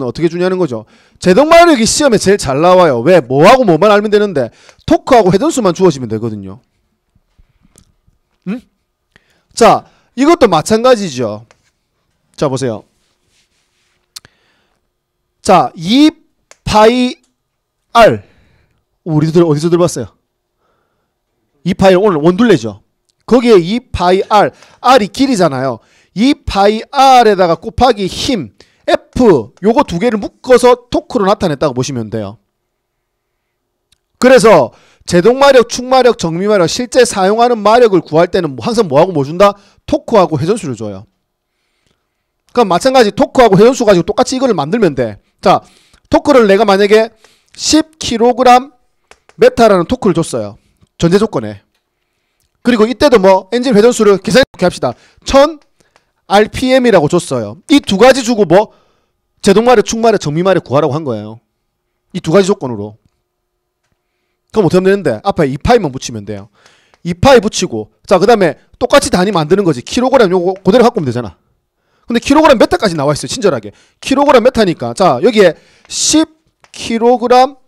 어떻게 주냐는 거죠. 제동 마력이 시험에 제일 잘 나와요. 왜? 뭐하고 뭐만 알면 되는데 토크하고 회전수만 주어지면 되거든요. 음? 자, 이것도 마찬가지죠. 자, 보세요. 자, 2파이 R 우리들 어디서 들어봤어요? 2파이 오늘 원둘레죠. 거기에 2파이 R R이 길이잖아요. 2파이 R에다가 곱하기 힘 F 요거 두 개를 묶어서 토크로 나타냈다고 보시면 돼요. 그래서 제동마력, 충마력, 정미마력 실제 사용하는 마력을 구할 때는 항상 뭐하고 뭐 준다? 토크하고 회전수를 줘요. 그럼 마찬가지 토크하고 회전수 가지고 똑같이 이거를 만들면 돼. 자, 토크를 내가 만약에 10kg 메타라는 토크를 줬어요. 전제 조건에. 그리고 이때도 뭐 엔진 회전수를 계산해 볼게 합시다. 1000 RPM이라고 줬어요. 이 두 가지 주고 뭐 제동말에 충말에 정미말에 구하라고 한 거예요. 이 두 가지 조건으로. 그럼 어떻게 하면 되는데 앞에 2파이만 붙이면 돼요. 2파이 붙이고 자 그 다음에 똑같이 단위 만드는 거지. 키로그램 요거 그대로 갖고 오면 되잖아. 근데 키로그램 메타까지 나와 있어요. 친절하게. 키로그램 메타니까 자 여기에 10키로그램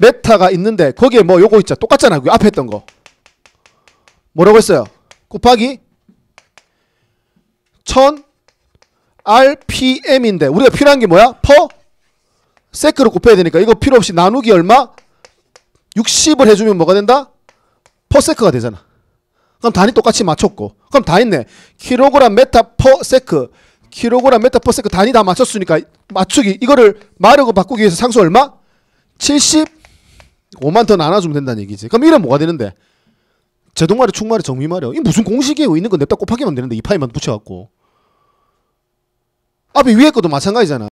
메타가 있는데 거기에 뭐 요거 있잖아 똑같잖아. 요 그 앞에 했던 거. 뭐라고 했어요? 곱하기 턴 RPM인데 우리가 필요한 게 뭐야? 퍼 세크로 곱해야 되니까 이거 필요 없이 나누기 얼마? 60을 해주면 뭐가 된다? 퍼 세크가 되잖아. 그럼 단위 똑같이 맞췄고 그럼 다있네 킬로그램 메타 퍼 세크 킬로그램 메타 퍼 세크 단위 다 맞췄으니까 맞추기 이거를 마르고 바꾸기 위해서 상수 얼마? 75만 더 나눠주면 된다는 얘기지. 그럼 이런 뭐가 되는데? 제동마력, 충마력, 정미마력 이 무슨 공식이에요? 있는 건 냅다 곱하기만 되는데 이파이만 붙여갖고 앞에 위에 것도 마찬가지잖아.